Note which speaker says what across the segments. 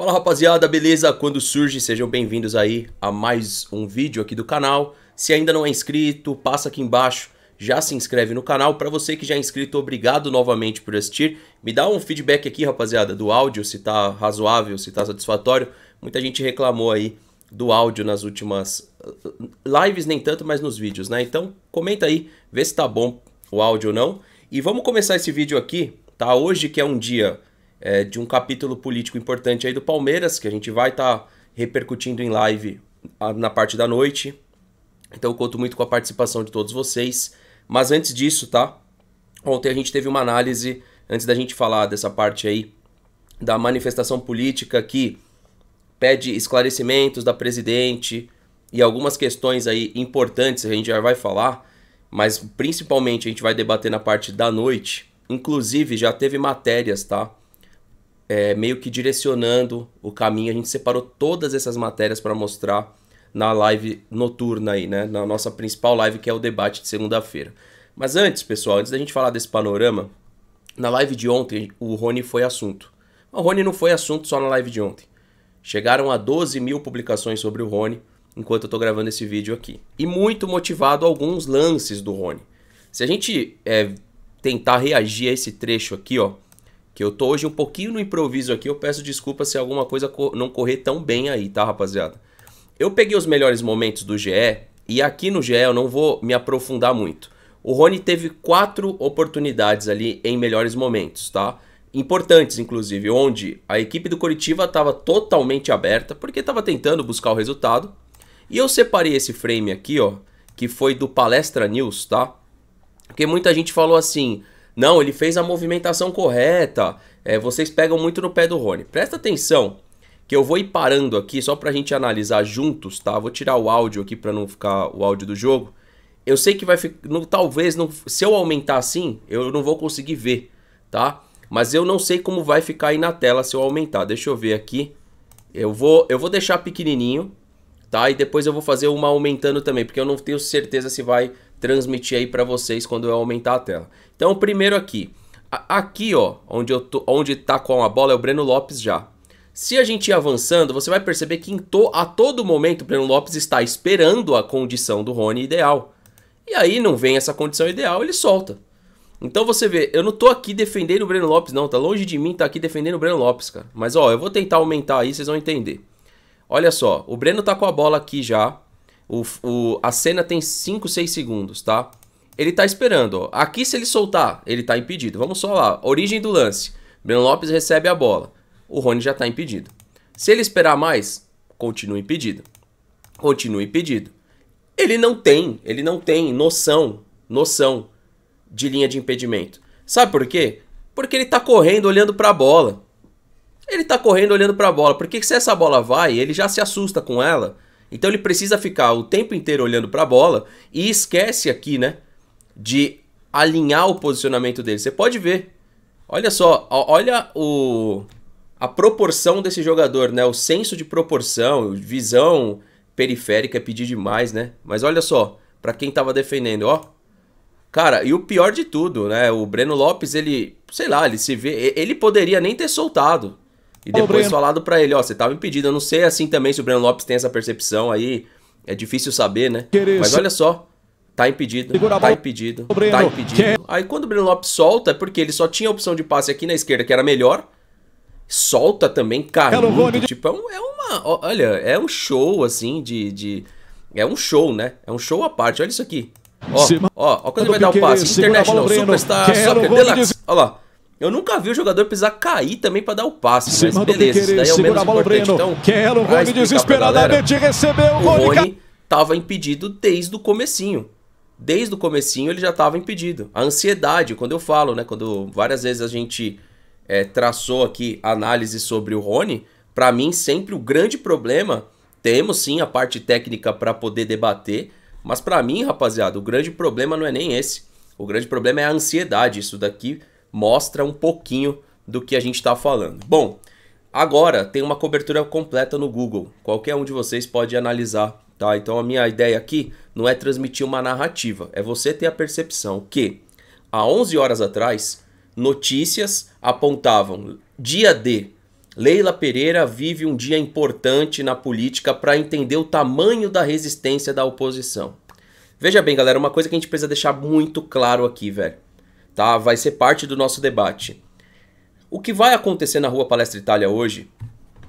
Speaker 1: Fala rapaziada, beleza? Quando surge, sejam bem-vindos aí a mais um vídeo aqui do canal. Se ainda não é inscrito, passa aqui embaixo, já se inscreve no canal. Para você que já é inscrito, obrigado novamente por assistir. Me dá um feedback aqui, rapaziada, do áudio, se tá razoável, se tá satisfatório. Muita gente reclamou aí do áudio nas últimas uh, lives, nem tanto, mas nos vídeos, né? Então, comenta aí, vê se tá bom o áudio ou não. E vamos começar esse vídeo aqui, tá? Hoje que é um dia é, de um capítulo político importante aí do Palmeiras, que a gente vai estar tá repercutindo em live na parte da noite. Então eu conto muito com a participação de todos vocês. Mas antes disso, tá? Ontem a gente teve uma análise, antes da gente falar dessa parte aí, da manifestação política que pede esclarecimentos da presidente e algumas questões aí importantes, a gente já vai falar, mas principalmente a gente vai debater na parte da noite. Inclusive já teve matérias, tá? é, meio que direcionando o caminho. A gente separou todas essas matérias para mostrar na live noturna aí, né? Na nossa principal live que é o debate de segunda-feira. Mas antes, pessoal, antes da gente falar desse panorama, na live de ontem o Rony foi assunto. O Rony não foi assunto só na live de ontem. Chegaram a 12 mil publicações sobre o Rony enquanto eu estou gravando esse vídeo aqui. E muito motivado alguns lances do Rony. Se a gente é, tentar reagir a esse trecho aqui, ó, que eu tô hoje um pouquinho no improviso aqui, eu peço desculpa se alguma coisa não correr tão bem aí, tá, rapaziada? Eu peguei os melhores momentos do GE e aqui no GE eu não vou me aprofundar muito. O Rony teve quatro oportunidades ali em melhores momentos, tá? Importantes, inclusive, onde a equipe do Coritiba estava totalmente aberta, porque estava tentando buscar o resultado. E eu separei esse frame aqui, ó, que foi do Palestra News, tá? Porque muita gente falou assim: não, ele fez a movimentação correta. É, vocês pegam muito no pé do Rony. Presta atenção, que eu vou ir parando aqui só pra gente analisar juntos, tá? Vou tirar o áudio aqui pra não ficar o áudio do jogo. Eu sei que vai ficar. Não, talvez, não, se eu aumentar assim, eu não vou conseguir ver, tá? Mas eu não sei como vai ficar aí na tela se eu aumentar. Deixa eu ver aqui. Eu vou, eu vou deixar pequenininho, tá? E depois eu vou fazer uma aumentando também, porque eu não tenho certeza se vai transmitir aí para vocês quando eu aumentar a tela. Então, primeiro aqui, aqui ó, onde eu tô, onde tá com a bola é o Breno Lopes já. Se a gente ir avançando, você vai perceber que to, a todo momento o Breno Lopes está esperando a condição do Rony ideal. E aí não vem essa condição ideal, ele solta. Então você vê, eu não tô aqui defendendo o Breno Lopes não, tá longe de mim tá aqui defendendo o Breno Lopes, cara. Mas ó, eu vou tentar aumentar aí, vocês vão entender. Olha só, o Breno tá com a bola aqui já. O, o, a cena tem 5, 6 segundos, tá? Ele tá esperando, ó. Aqui se ele soltar, ele tá impedido. Vamos só lá. Origem do lance. Breno Lopes recebe a bola. O Rony já tá impedido. Se ele esperar mais, continua impedido. Continua impedido. Ele não tem, ele não tem noção, noção de linha de impedimento. Sabe por quê? Porque ele tá correndo olhando para a bola. Ele tá correndo olhando para a bola, porque se essa bola vai, ele já se assusta com ela então ele precisa ficar o tempo inteiro olhando para a bola e esquece aqui, né, de alinhar o posicionamento dele. Você pode ver. Olha só, olha o a proporção desse jogador, né? O senso de proporção, visão periférica é pedir demais, né? Mas olha só, para quem tava defendendo, ó. Cara, e o pior de tudo, né? O Breno Lopes, ele, sei lá, ele se vê, ele poderia nem ter soltado. E depois falado para ele, ó, você estava impedido. Eu não sei assim também se o Breno Lopes tem essa percepção aí. É difícil saber, né? Mas olha só, tá impedido, tá, tá impedido, tá impedido. Aí quando o Breno Lopes solta, é porque ele só tinha a opção de passe aqui na esquerda, que era melhor. Solta também, caramba. Tipo, é, um, é, uma. Olha, é um show assim de, de. É um show, né? É um show à parte. Olha isso aqui. Ó, ó, ó quando ele vai dar o passe. International, Superstar, Soccer, Deluxe. Olha lá. Eu nunca vi o jogador precisar cair também para dar o passe. Se mas beleza, isso daí é o menos importante. Então, Quero, Rony desesperadamente recebeu o Rony. Rony tava impedido desde o comecinho. Desde o comecinho ele já estava impedido. A ansiedade, quando eu falo, né? Quando várias vezes a gente é, traçou aqui análise sobre o Rony, para mim sempre o grande problema, temos sim a parte técnica para poder debater, mas para mim, rapaziada, o grande problema não é nem esse. O grande problema é a ansiedade. Isso daqui mostra um pouquinho do que a gente está falando. Bom, agora tem uma cobertura completa no Google. Qualquer um de vocês pode analisar, tá? Então a minha ideia aqui não é transmitir uma narrativa, é você ter a percepção que há 11 horas atrás notícias apontavam dia D Leila Pereira vive um dia importante na política para entender o tamanho da resistência da oposição. Veja bem, galera, uma coisa que a gente precisa deixar muito claro aqui, velho tá? Vai ser parte do nosso debate. O que vai acontecer na Rua Palestra Itália hoje,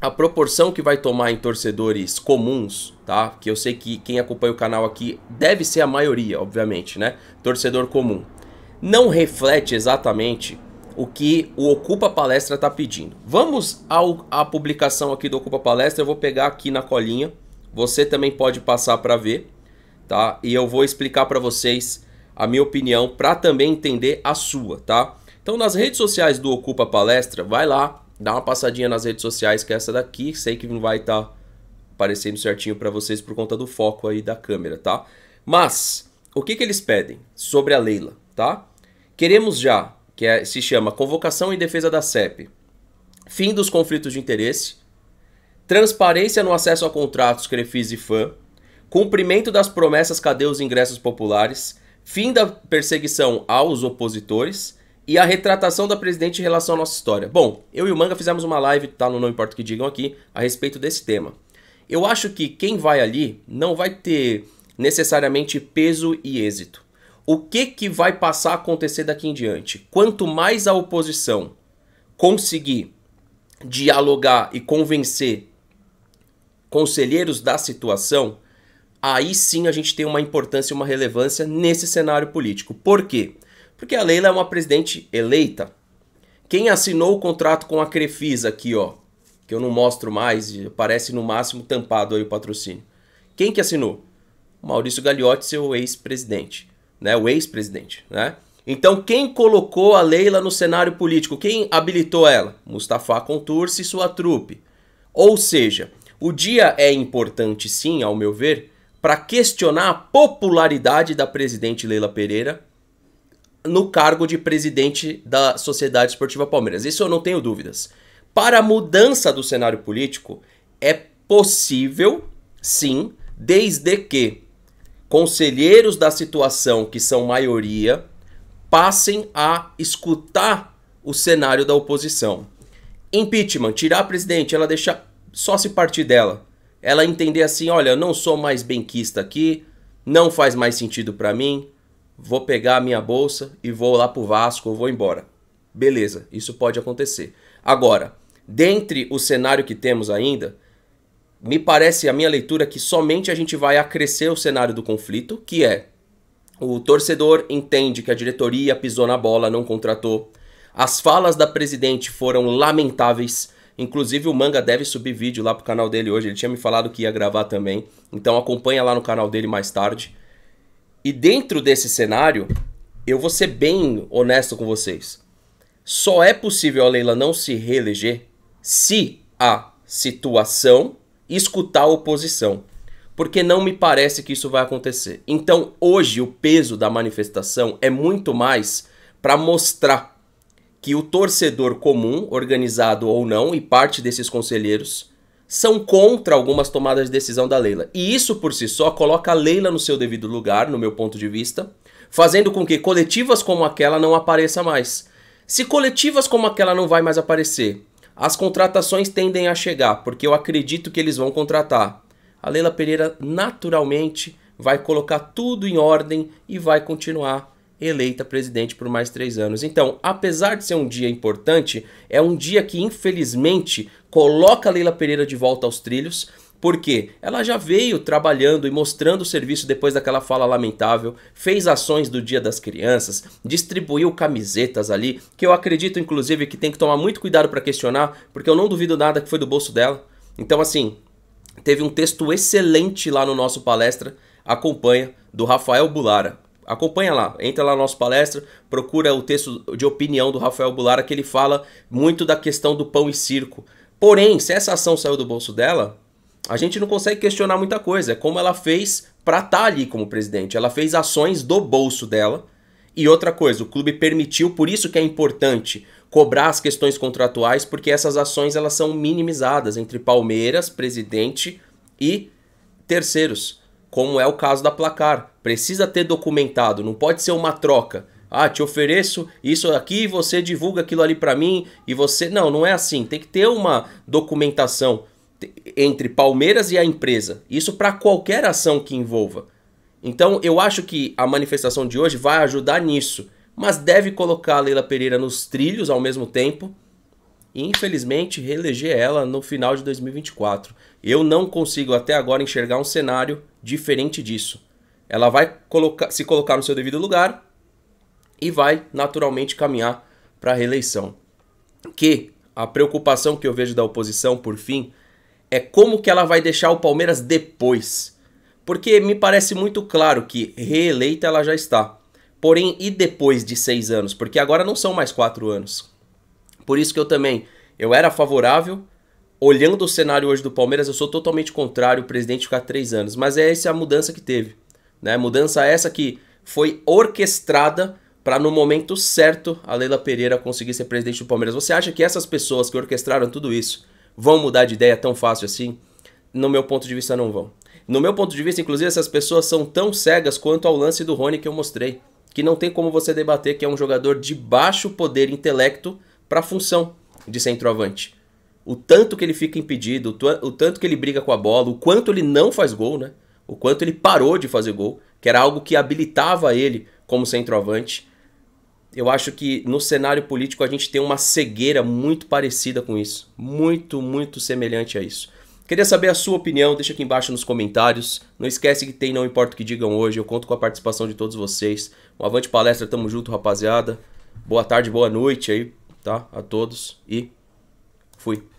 Speaker 1: a proporção que vai tomar em torcedores comuns, tá? Que eu sei que quem acompanha o canal aqui deve ser a maioria, obviamente, né? Torcedor comum. Não reflete exatamente o que o Ocupa Palestra está pedindo. Vamos ao, à publicação aqui do Ocupa Palestra, eu vou pegar aqui na colinha. Você também pode passar para ver, tá? E eu vou explicar para vocês a minha opinião para também entender a sua, tá? Então nas redes sociais do Ocupa Palestra, vai lá, dá uma passadinha nas redes sociais que é essa daqui, sei que não vai estar tá aparecendo certinho para vocês por conta do foco aí da câmera, tá? Mas o que que eles pedem sobre a Leila, tá? Queremos já, que é, se chama Convocação em Defesa da CEP, fim dos conflitos de interesse, transparência no acesso a contratos Crefis e FAM, cumprimento das promessas cadê os ingressos populares, fim da perseguição aos opositores e a retratação da presidente em relação à nossa história. Bom, eu e o Manga fizemos uma live, tá no Não Importa o que digam aqui, a respeito desse tema. Eu acho que quem vai ali não vai ter necessariamente peso e êxito. O que, que vai passar a acontecer daqui em diante? Quanto mais a oposição conseguir dialogar e convencer conselheiros da situação, aí sim a gente tem uma importância e uma relevância nesse cenário político. Por quê? Porque a Leila é uma presidente eleita. Quem assinou o contrato com a Crefisa aqui, ó, que eu não mostro mais, parece no máximo tampado aí o patrocínio. Quem que assinou? Maurício Gagliotti, seu ex-presidente, né? O ex-presidente, né? Então, quem colocou a Leila no cenário político? Quem habilitou ela? Mustafa Contursi e sua trupe. Ou seja, o dia é importante sim, ao meu ver, para questionar a popularidade da presidente Leila Pereira no cargo de presidente da Sociedade Esportiva Palmeiras. Isso eu não tenho dúvidas. Para a mudança do cenário político, é possível, sim, desde que conselheiros da situação, que são maioria, passem a escutar o cenário da oposição. Impeachment, tirar a presidente, ela deixa só se partir dela ela entender assim, olha, eu não sou mais benquista aqui, não faz mais sentido para mim, vou pegar a minha bolsa e vou lá pro Vasco ou vou embora. Beleza, isso pode acontecer. Agora, dentre o cenário que temos ainda, me parece a minha leitura que somente a gente vai acrescer o cenário do conflito, que é o torcedor entende que a diretoria pisou na bola, não contratou. As falas da presidente foram lamentáveis. Inclusive o Manga deve subir vídeo lá pro canal dele hoje, ele tinha me falado que ia gravar também. Então acompanha lá no canal dele mais tarde. E dentro desse cenário, eu vou ser bem honesto com vocês. Só é possível a Leila não se reeleger se a situação escutar a oposição. Porque não me parece que isso vai acontecer. Então, hoje, o peso da manifestação é muito mais para mostrar que o torcedor comum, organizado ou não, e parte desses conselheiros são contra algumas tomadas de decisão da Leila. E isso por si só coloca a Leila no seu devido lugar, no meu ponto de vista, fazendo com que coletivas como aquela não apareça mais. Se coletivas como aquela não vai mais aparecer, as contratações tendem a chegar, porque eu acredito que eles vão contratar. A Leila Pereira naturalmente vai colocar tudo em ordem e vai continuar eleita presidente por mais três anos. Então, apesar de ser um dia importante, é um dia que infelizmente coloca Leila Pereira de volta aos trilhos. Porque ela já veio trabalhando e mostrando o serviço depois daquela fala lamentável, fez ações do Dia das Crianças, distribuiu camisetas ali, que eu acredito inclusive que tem que tomar muito cuidado para questionar, porque eu não duvido nada que foi do bolso dela. Então assim, teve um texto excelente lá no nosso palestra, acompanha, do Rafael Bulara acompanha lá, entra lá na nossa palestra, procura o texto de opinião do Rafael Bulara que ele fala muito da questão do pão e circo. Porém, se essa ação saiu do bolso dela, a gente não consegue questionar muita coisa. É como ela fez para estar tá ali como presidente. Ela fez ações do bolso dela. E outra coisa, o clube permitiu, por isso que é importante cobrar as questões contratuais, porque essas ações elas são minimizadas entre Palmeiras, presidente e terceiros como é o caso da placar. Precisa ter documentado, não pode ser uma troca. Ah, te ofereço isso aqui, você divulga aquilo ali para mim e você. Não, não é assim. Tem que ter uma documentação entre Palmeiras e a empresa. Isso para qualquer ação que envolva. Então, eu acho que a manifestação de hoje vai ajudar nisso, mas deve colocar a Leila Pereira nos trilhos ao mesmo tempo e, infelizmente, reeleger ela no final de 2024. Eu não consigo até agora enxergar um cenário diferente disso. Ela vai colocar, se colocar no seu devido lugar e vai naturalmente caminhar para a reeleição. Que a preocupação que eu vejo da oposição, por fim, é como que ela vai deixar o Palmeiras depois. Porque me parece muito claro que reeleita ela já está. Porém, e depois de seis anos? Porque agora não são mais quatro anos. Por isso que eu também, eu era favorável olhando o cenário hoje do Palmeiras, eu sou totalmente contrário o presidente ficar três anos. Mas é essa a mudança que teve. Né? Mudança essa que foi orquestrada para no momento certo a Leila Pereira conseguir ser presidente do Palmeiras. Você acha que essas pessoas que orquestraram tudo isso vão mudar de ideia tão fácil assim? No meu ponto de vista, não vão. No meu ponto de vista, inclusive, essas pessoas são tão cegas quanto ao lance do Rony que eu mostrei, que não tem como você debater que é um jogador de baixo poder intelecto para a função de centroavante o tanto que ele fica impedido, o, o tanto que ele briga com a bola, o quanto ele não faz gol, né? O quanto ele parou de fazer gol, que era algo que habilitava ele como centroavante. Eu acho que no cenário político a gente tem uma cegueira muito parecida com isso, muito, muito semelhante a isso. Queria saber a sua opinião, deixa aqui embaixo nos comentários. Não esquece que tem Não Importa o que digam hoje, eu conto com a participação de todos vocês. Um avante palestra, tamo junto, rapaziada. Boa tarde, boa noite aí, tá? A todos e fui.